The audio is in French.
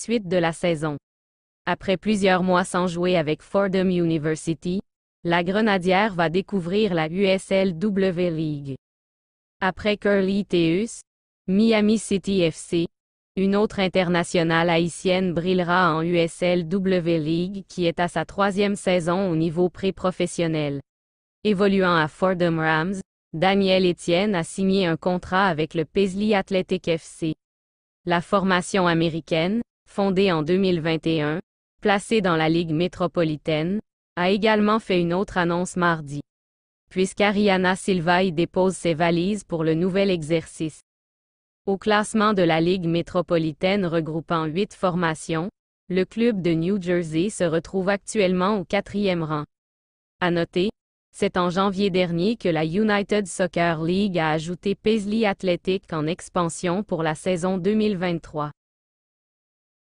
suite de la saison. Après plusieurs mois sans jouer avec Fordham University, la Grenadière va découvrir la USLW League. Après Curly Theus, Miami City FC, une autre internationale haïtienne brillera en USLW League qui est à sa troisième saison au niveau pré-professionnel. Évoluant à Fordham Rams, Daniel Etienne a signé un contrat avec le Paisley Athletic FC. La formation américaine, Fondé en 2021, placé dans la Ligue métropolitaine, a également fait une autre annonce mardi. Puisqu'Ariana Silva y dépose ses valises pour le nouvel exercice. Au classement de la Ligue métropolitaine regroupant huit formations, le club de New Jersey se retrouve actuellement au quatrième rang. À noter, c'est en janvier dernier que la United Soccer League a ajouté Paisley Athletic en expansion pour la saison 2023.